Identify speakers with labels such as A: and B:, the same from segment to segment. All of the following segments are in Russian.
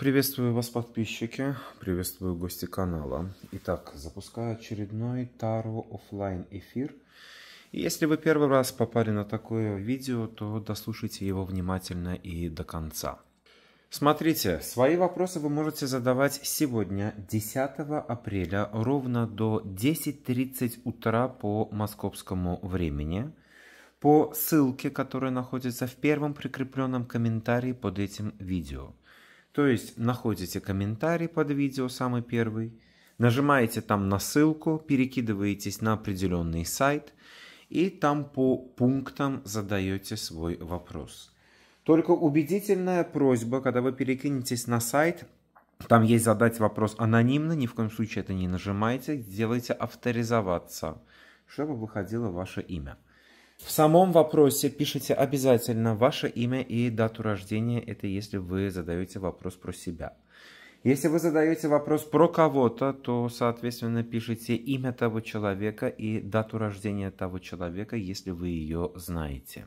A: Приветствую вас, подписчики, приветствую гости канала. Итак, запускаю очередной Таро офлайн эфир. И если вы первый раз попали на такое видео, то дослушайте его внимательно и до конца. Смотрите, свои вопросы вы можете задавать сегодня, 10 апреля, ровно до 10.30 утра по московскому времени по ссылке, которая находится в первом прикрепленном комментарии под этим видео – то есть находите комментарий под видео, самый первый, нажимаете там на ссылку, перекидываетесь на определенный сайт и там по пунктам задаете свой вопрос. Только убедительная просьба, когда вы перекинетесь на сайт, там есть задать вопрос анонимно, ни в коем случае это не нажимайте, делайте авторизоваться, чтобы выходило ваше имя. В самом вопросе пишите обязательно ваше имя и дату рождения. Это если вы задаете вопрос про себя. Если вы задаете вопрос про кого-то, то, соответственно, пишите имя того человека и дату рождения того человека, если вы ее знаете.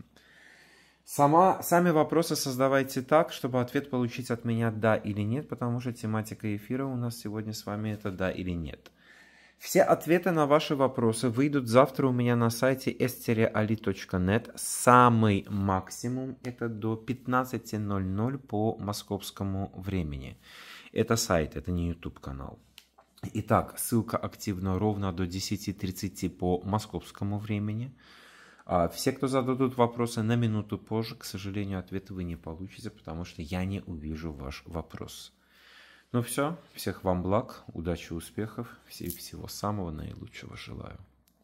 A: Сама, сами вопросы создавайте так, чтобы ответ получить от меня «да» или «нет», потому что тематика эфира у нас сегодня с вами это «да» или «нет». Все ответы на ваши вопросы выйдут завтра у меня на сайте s Самый максимум это до 15.00 по московскому времени. Это сайт, это не YouTube канал. Итак, ссылка активна ровно до 10.30 по московскому времени. А, все, кто зададут вопросы на минуту позже, к сожалению, ответы вы не получите, потому что я не увижу ваш вопрос. Ну все, всех вам благ, удачи, успехов, всей всего самого наилучшего желаю.